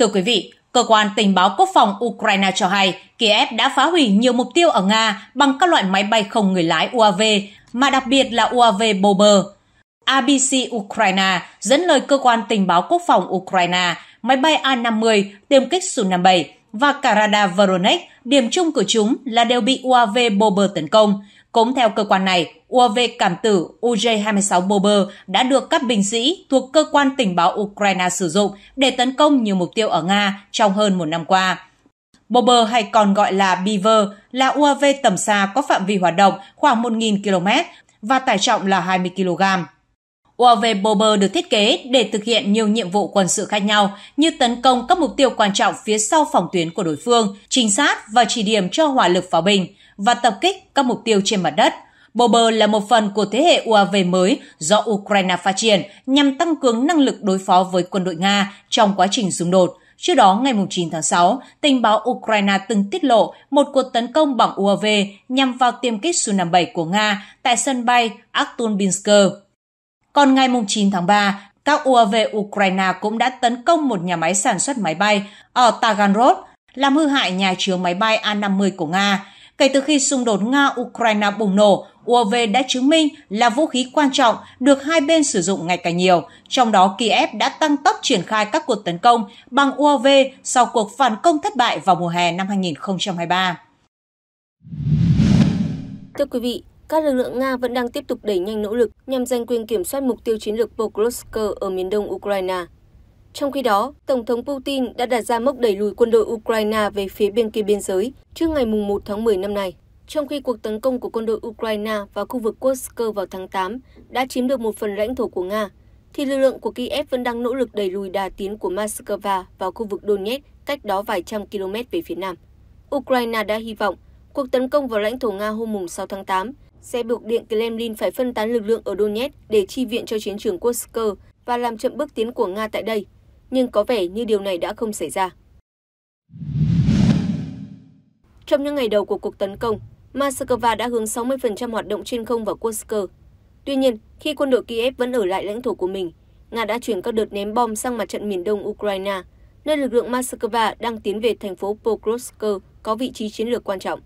Thưa quý vị, Cơ quan tình báo quốc phòng Ukraine cho hay Kiev đã phá hủy nhiều mục tiêu ở Nga bằng các loại máy bay không người lái UAV, mà đặc biệt là UAV Bober. ABC Ukraine dẫn lời cơ quan tình báo quốc phòng Ukraine, máy bay A-50 tiêm kích Su-57 và cả radar Voronezh, điểm chung của chúng là đều bị UAV Bober tấn công, cũng theo cơ quan này, UAV cảm tử UJ-26 Bober đã được các binh sĩ thuộc cơ quan tình báo Ukraine sử dụng để tấn công nhiều mục tiêu ở Nga trong hơn một năm qua. Bober hay còn gọi là Beaver là UAV tầm xa có phạm vi hoạt động khoảng 1.000 km và tải trọng là 20 kg. UAV Bober được thiết kế để thực hiện nhiều nhiệm vụ quân sự khác nhau như tấn công các mục tiêu quan trọng phía sau phòng tuyến của đối phương, trinh sát và chỉ điểm cho hỏa lực pháo binh – và tập kích các mục tiêu trên mặt đất. Bober là một phần của thế hệ UAV mới do Ukraine phát triển nhằm tăng cường năng lực đối phó với quân đội Nga trong quá trình xung đột. Trước đó, ngày 9 tháng 6, tình báo Ukraine từng tiết lộ một cuộc tấn công bằng UAV nhằm vào tiêm kích Su-57 của Nga tại sân bay Akhtunbinsk. Còn ngày 9 tháng 3, các UAV Ukraine cũng đã tấn công một nhà máy sản xuất máy bay ở Taganrog, làm hư hại nhà chứa máy bay A-50 của Nga. Kể từ khi xung đột Nga-Ukraine bùng nổ, UAV đã chứng minh là vũ khí quan trọng được hai bên sử dụng ngày càng nhiều. Trong đó, Kiev đã tăng tốc triển khai các cuộc tấn công bằng UAV sau cuộc phản công thất bại vào mùa hè năm 2023. Thưa quý vị, các lực lượng Nga vẫn đang tiếp tục đẩy nhanh nỗ lực nhằm giành quyền kiểm soát mục tiêu chiến lược Pokrovsk ở miền đông Ukraine trong khi đó tổng thống putin đã đặt ra mốc đẩy lùi quân đội ukraine về phía bên kia biên giới trước ngày một tháng một năm nay trong khi cuộc tấn công của quân đội ukraine vào khu vực kursk vào tháng tám đã chiếm được một phần lãnh thổ của nga thì lực lượng của kiev vẫn đang nỗ lực đẩy lùi đà tiến của moscow vào khu vực donetsk cách đó vài trăm km về phía nam ukraine đã hy vọng cuộc tấn công vào lãnh thổ nga hôm 6 tháng 8 sẽ buộc Điện Kremlin phải phân tán lực lượng ở Donetsk để chi viện cho chiến trường Kursk và làm chậm bước tiến của Nga tại đây, nhưng có vẻ như điều này đã không xảy ra. Trong những ngày đầu của cuộc tấn công, Moscow đã hướng 60% hoạt động trên không vào Kursk. Tuy nhiên, khi quân đội Kiev vẫn ở lại lãnh thổ của mình, Nga đã chuyển các đợt ném bom sang mặt trận miền đông Ukraine, nơi lực lượng Moscow đang tiến về thành phố Pokrovsk có vị trí chiến lược quan trọng.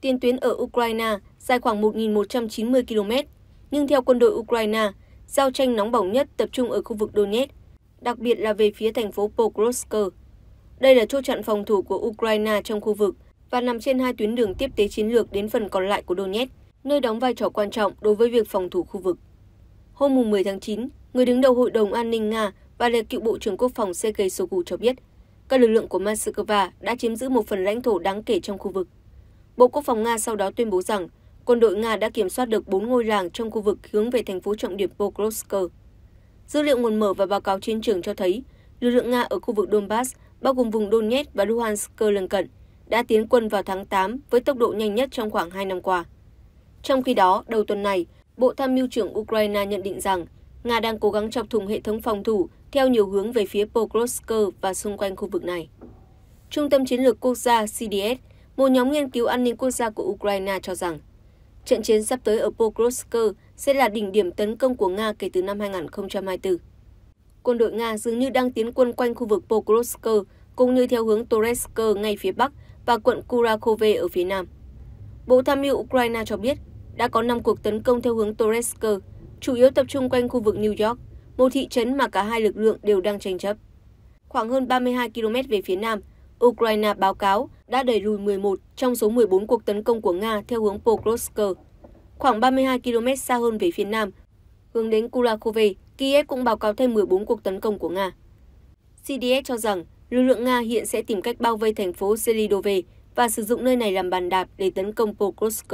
Tiền tuyến ở Ukraine dài khoảng 1.190 km, nhưng theo quân đội Ukraine, giao tranh nóng bỏng nhất tập trung ở khu vực Donetsk, đặc biệt là về phía thành phố Pokrovsk. Đây là chốt chặn phòng thủ của Ukraine trong khu vực và nằm trên hai tuyến đường tiếp tế chiến lược đến phần còn lại của Donetsk, nơi đóng vai trò quan trọng đối với việc phòng thủ khu vực. Hôm 10 tháng 9, người đứng đầu Hội đồng An ninh Nga và là cựu Bộ trưởng Quốc phòng Sergei Shoigu cho biết, các lực lượng của Moscow đã chiếm giữ một phần lãnh thổ đáng kể trong khu vực. Bộ Quốc phòng Nga sau đó tuyên bố rằng quân đội Nga đã kiểm soát được 4 ngôi làng trong khu vực hướng về thành phố trọng điểm Pokrovsk. Dữ liệu nguồn mở và báo cáo chiến trường cho thấy, lực lượng Nga ở khu vực Donbass, bao gồm vùng Donetsk và Luhansk lân cận, đã tiến quân vào tháng 8 với tốc độ nhanh nhất trong khoảng 2 năm qua. Trong khi đó, đầu tuần này, Bộ Tham mưu trưởng Ukraine nhận định rằng Nga đang cố gắng chọc thùng hệ thống phòng thủ theo nhiều hướng về phía Pokrovsk và xung quanh khu vực này. Trung tâm Chiến lược Quốc gia CDS, một nhóm nghiên cứu an ninh quốc gia của Ukraine cho rằng, trận chiến sắp tới ở Pokrovsk sẽ là đỉnh điểm tấn công của Nga kể từ năm 2024. Quân đội Nga dường như đang tiến quân quanh khu vực Pokrovsk cũng như theo hướng Toretsk ngay phía bắc và quận Kurakove ở phía nam. Bộ Tham mưu Ukraine cho biết đã có 5 cuộc tấn công theo hướng Toretsk, chủ yếu tập trung quanh khu vực New York, một thị trấn mà cả hai lực lượng đều đang tranh chấp. Khoảng hơn 32 km về phía nam, Ukraine báo cáo đã đẩy lùi 11 trong số 14 cuộc tấn công của Nga theo hướng Pokrovsk khoảng ba mươi hai km xa hơn về phía nam, hướng đến Kurakove, Kiev cũng báo cáo thêm 14 cuộc tấn công của Nga. CDS cho rằng lực lượng Nga hiện sẽ tìm cách bao vây thành phố Selidove và sử dụng nơi này làm bàn đạp để tấn công Pokrovsk.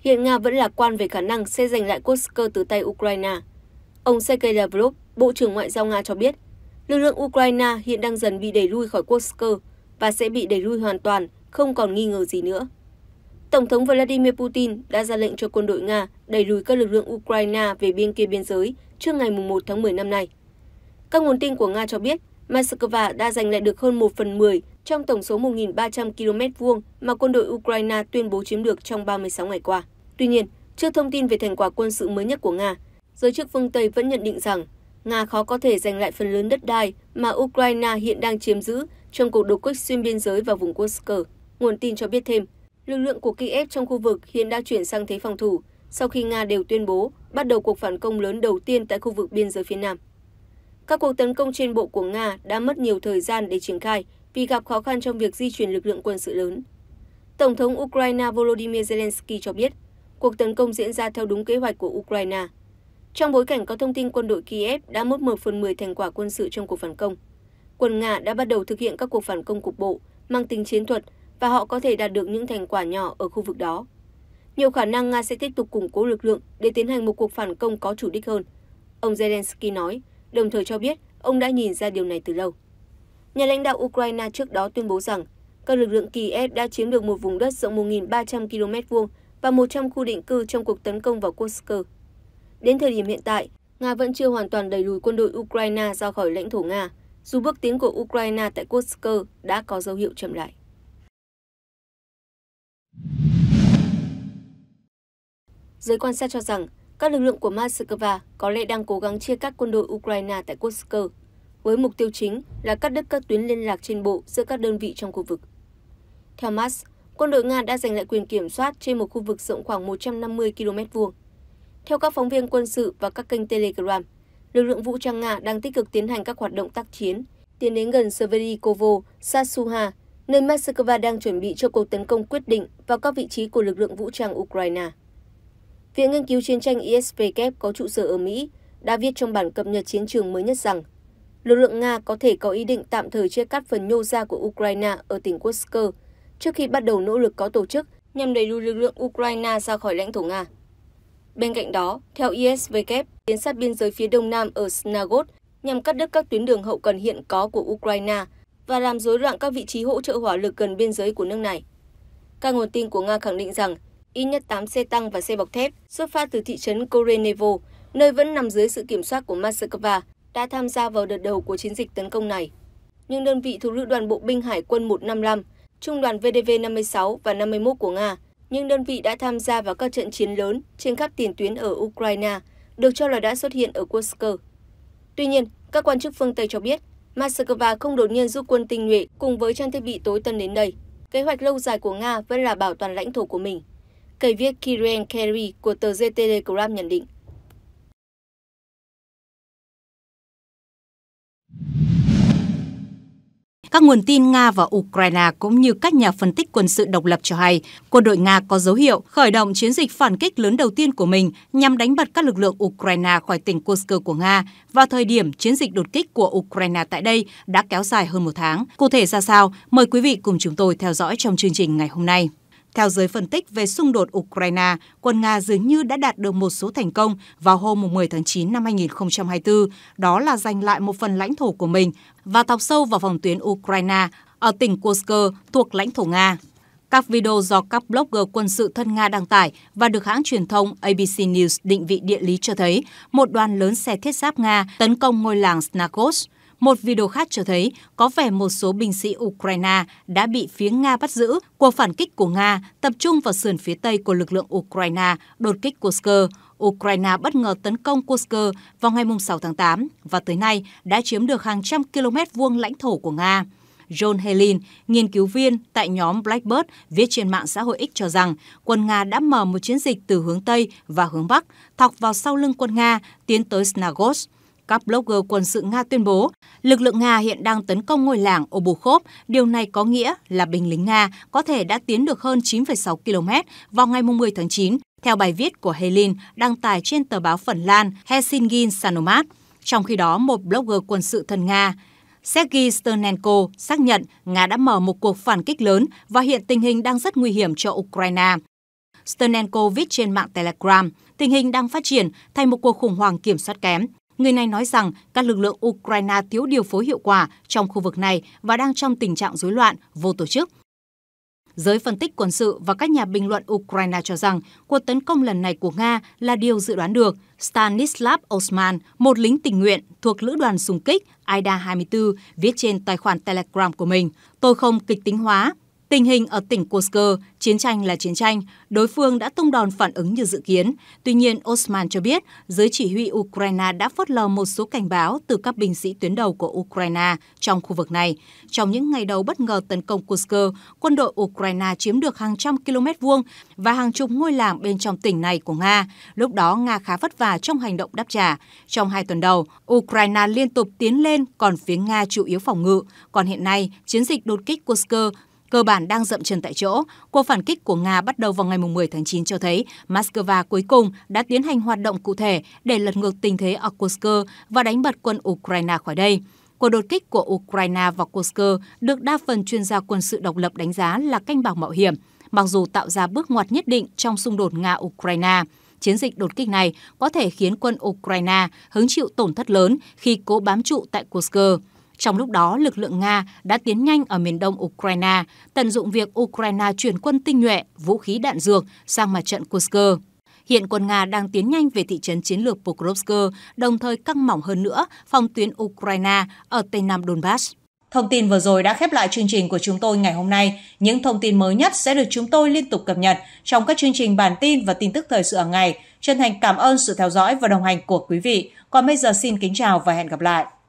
Hiện Nga vẫn lạc quan về khả năng sẽ giành lại Kursk từ tay Ukraine. Ông Sergei Lavrov, Bộ trưởng Ngoại giao Nga cho biết, lực lượng Ukraine hiện đang dần bị đẩy lui khỏi Kursk và sẽ bị đẩy lui hoàn toàn không còn nghi ngờ gì nữa. Tổng thống Vladimir Putin đã ra lệnh cho quân đội Nga đẩy lùi các lực lượng Ukraine về bên kia biên giới trước ngày 1 tháng 10 năm nay. Các nguồn tin của Nga cho biết, Moscow đã giành lại được hơn 1 phần 10 trong tổng số 1.300 km vuông mà quân đội Ukraine tuyên bố chiếm được trong 36 ngày qua. Tuy nhiên, trước thông tin về thành quả quân sự mới nhất của Nga, giới chức phương Tây vẫn nhận định rằng Nga khó có thể giành lại phần lớn đất đai mà Ukraine hiện đang chiếm giữ trong cuộc đột kích xuyên biên giới vào vùng Kursk nguồn tin cho biết thêm lực lượng của kiev trong khu vực hiện đã chuyển sang thế phòng thủ sau khi nga đều tuyên bố bắt đầu cuộc phản công lớn đầu tiên tại khu vực biên giới phía nam các cuộc tấn công trên bộ của nga đã mất nhiều thời gian để triển khai vì gặp khó khăn trong việc di chuyển lực lượng quân sự lớn tổng thống ukraine volodymyr zelensky cho biết cuộc tấn công diễn ra theo đúng kế hoạch của ukraine trong bối cảnh có thông tin quân đội kiev đã mất một phần 10 thành quả quân sự trong cuộc phản công quân nga đã bắt đầu thực hiện các cuộc phản công cục bộ mang tính chiến thuật và họ có thể đạt được những thành quả nhỏ ở khu vực đó. Nhiều khả năng Nga sẽ tiếp tục củng cố lực lượng để tiến hành một cuộc phản công có chủ đích hơn, ông Zelensky nói, đồng thời cho biết ông đã nhìn ra điều này từ lâu. Nhà lãnh đạo Ukraine trước đó tuyên bố rằng các lực lượng Kiev đã chiếm được một vùng đất rộng 1.300 km vuông và 100 khu định cư trong cuộc tấn công vào Kursk. Đến thời điểm hiện tại, Nga vẫn chưa hoàn toàn đẩy lùi quân đội Ukraine ra khỏi lãnh thổ Nga, dù bước tiến của Ukraine tại Kursk đã có dấu hiệu chậm lại. giới quan sát cho rằng các lực lượng của Moscow có lẽ đang cố gắng chia cắt quân đội Ukraine tại Kursk, với mục tiêu chính là cắt đứt các tuyến liên lạc trên bộ giữa các đơn vị trong khu vực. Theo Mas, quân đội Nga đã giành lại quyền kiểm soát trên một khu vực rộng khoảng 150 km vuông. Theo các phóng viên quân sự và các kênh Telegram, lực lượng vũ trang Nga đang tích cực tiến hành các hoạt động tác chiến, tiến đến gần Severikovo, Sasuha, nơi Moscow đang chuẩn bị cho cuộc tấn công quyết định vào các vị trí của lực lượng vũ trang Ukraine. Viện Nghiên cứu Chiến tranh ISW có trụ sở ở Mỹ đã viết trong bản cập nhật chiến trường mới nhất rằng lực lượng Nga có thể có ý định tạm thời chia cắt phần nhô ra của Ukraine ở tỉnh Kursk trước khi bắt đầu nỗ lực có tổ chức nhằm đẩy lùi lực lượng Ukraine ra khỏi lãnh thổ Nga. Bên cạnh đó, theo ISW, tiến sát biên giới phía đông nam ở Snagot nhằm cắt đứt các tuyến đường hậu cần hiện có của Ukraine và làm rối loạn các vị trí hỗ trợ hỏa lực gần biên giới của nước này. Các nguồn tin của Nga khẳng định rằng ít nhất 8 xe tăng và xe bọc thép xuất phát từ thị trấn Korenevo, nơi vẫn nằm dưới sự kiểm soát của Moscow, đã tham gia vào đợt đầu của chiến dịch tấn công này. Nhưng đơn vị thuộc Lữ đoàn Bộ binh Hải quân 155, Trung đoàn VDV 56 và 51 của Nga, nhưng đơn vị đã tham gia vào các trận chiến lớn trên khắp tiền tuyến ở Ukraine, được cho là đã xuất hiện ở Kursk. Tuy nhiên, các quan chức phương Tây cho biết, Moscow không đột nhiên rút quân tinh nhuệ cùng với trang thiết bị tối tân đến đây. Kế hoạch lâu dài của Nga vẫn là bảo toàn lãnh thổ của mình cây viết Kieran Kerry của tờ The Telegraph nhận định. Các nguồn tin Nga và Ukraine cũng như các nhà phân tích quân sự độc lập cho hay, quân đội Nga có dấu hiệu khởi động chiến dịch phản kích lớn đầu tiên của mình nhằm đánh bật các lực lượng Ukraine khỏi tỉnh Kursk của Nga vào thời điểm chiến dịch đột kích của Ukraine tại đây đã kéo dài hơn một tháng. Cụ thể ra sao? Mời quý vị cùng chúng tôi theo dõi trong chương trình ngày hôm nay. Theo giới phân tích về xung đột Ukraine, quân Nga dường như đã đạt được một số thành công vào hôm 10 tháng 9 năm 2024, đó là giành lại một phần lãnh thổ của mình và thọc sâu vào phòng tuyến Ukraine ở tỉnh Kursk thuộc lãnh thổ Nga. Các video do các blogger quân sự thân Nga đăng tải và được hãng truyền thông ABC News định vị địa lý cho thấy một đoàn lớn xe thiết giáp Nga tấn công ngôi làng Snagos một video khác cho thấy có vẻ một số binh sĩ Ukraine đã bị phía Nga bắt giữ. Cuộc phản kích của Nga tập trung vào sườn phía tây của lực lượng Ukraine đột kích Kursk. Ukraine bất ngờ tấn công Kursk vào ngày 6 tháng 8 và tới nay đã chiếm được hàng trăm km vuông lãnh thổ của Nga. John Helin, nghiên cứu viên tại nhóm Blackbird viết trên mạng xã hội X cho rằng quân Nga đã mở một chiến dịch từ hướng Tây và hướng Bắc, thọc vào sau lưng quân Nga, tiến tới Snagos. Các blogger quân sự Nga tuyên bố lực lượng Nga hiện đang tấn công ngôi làng Obukhov. Điều này có nghĩa là binh lính Nga có thể đã tiến được hơn 9,6 km vào ngày 10 tháng 9, theo bài viết của Helin đăng tải trên tờ báo Phần Lan Helsingin Sanomat. Trong khi đó, một blogger quân sự thân Nga Sergei Sternenko xác nhận Nga đã mở một cuộc phản kích lớn và hiện tình hình đang rất nguy hiểm cho Ukraine. Sternenko viết trên mạng Telegram, tình hình đang phát triển thành một cuộc khủng hoảng kiểm soát kém. Người này nói rằng các lực lượng Ukraine thiếu điều phối hiệu quả trong khu vực này và đang trong tình trạng rối loạn, vô tổ chức. Giới phân tích quân sự và các nhà bình luận Ukraine cho rằng cuộc tấn công lần này của Nga là điều dự đoán được. Stanislav Osman, một lính tình nguyện thuộc lữ đoàn xung kích AIDA-24, viết trên tài khoản Telegram của mình, tôi không kịch tính hóa. Tình hình ở tỉnh Kursk Chiến tranh là chiến tranh, đối phương đã tung đòn phản ứng như dự kiến. Tuy nhiên, Osman cho biết giới chỉ huy Ukraine đã phớt lờ một số cảnh báo từ các binh sĩ tuyến đầu của Ukraine trong khu vực này. Trong những ngày đầu bất ngờ tấn công Kursk, quân đội Ukraine chiếm được hàng trăm km vuông và hàng chục ngôi làng bên trong tỉnh này của Nga. Lúc đó, Nga khá vất vả trong hành động đáp trả. Trong hai tuần đầu, Ukraine liên tục tiến lên, còn phía Nga chủ yếu phòng ngự. Còn hiện nay, chiến dịch đột kích Kursk cơ bản đang dậm chân tại chỗ. Cuộc phản kích của Nga bắt đầu vào ngày 10 tháng 9 cho thấy Moscow cuối cùng đã tiến hành hoạt động cụ thể để lật ngược tình thế ở Kursk và đánh bật quân Ukraine khỏi đây. Cuộc đột kích của Ukraine vào Kursk được đa phần chuyên gia quân sự độc lập đánh giá là canh bạc mạo hiểm, mặc dù tạo ra bước ngoặt nhất định trong xung đột Nga-Ukraine. Chiến dịch đột kích này có thể khiến quân Ukraine hứng chịu tổn thất lớn khi cố bám trụ tại Kursk. Trong lúc đó, lực lượng Nga đã tiến nhanh ở miền đông Ukraine, tận dụng việc Ukraine chuyển quân tinh nhuệ, vũ khí đạn dược sang mặt trận Kursk. Hiện quân Nga đang tiến nhanh về thị trấn chiến lược Pokrovsk, đồng thời căng mỏng hơn nữa phòng tuyến Ukraine ở Tây Nam Donbass. Thông tin vừa rồi đã khép lại chương trình của chúng tôi ngày hôm nay. Những thông tin mới nhất sẽ được chúng tôi liên tục cập nhật trong các chương trình bản tin và tin tức thời sự hàng ngày. Chân thành cảm ơn sự theo dõi và đồng hành của quý vị. Còn bây giờ xin kính chào và hẹn gặp lại.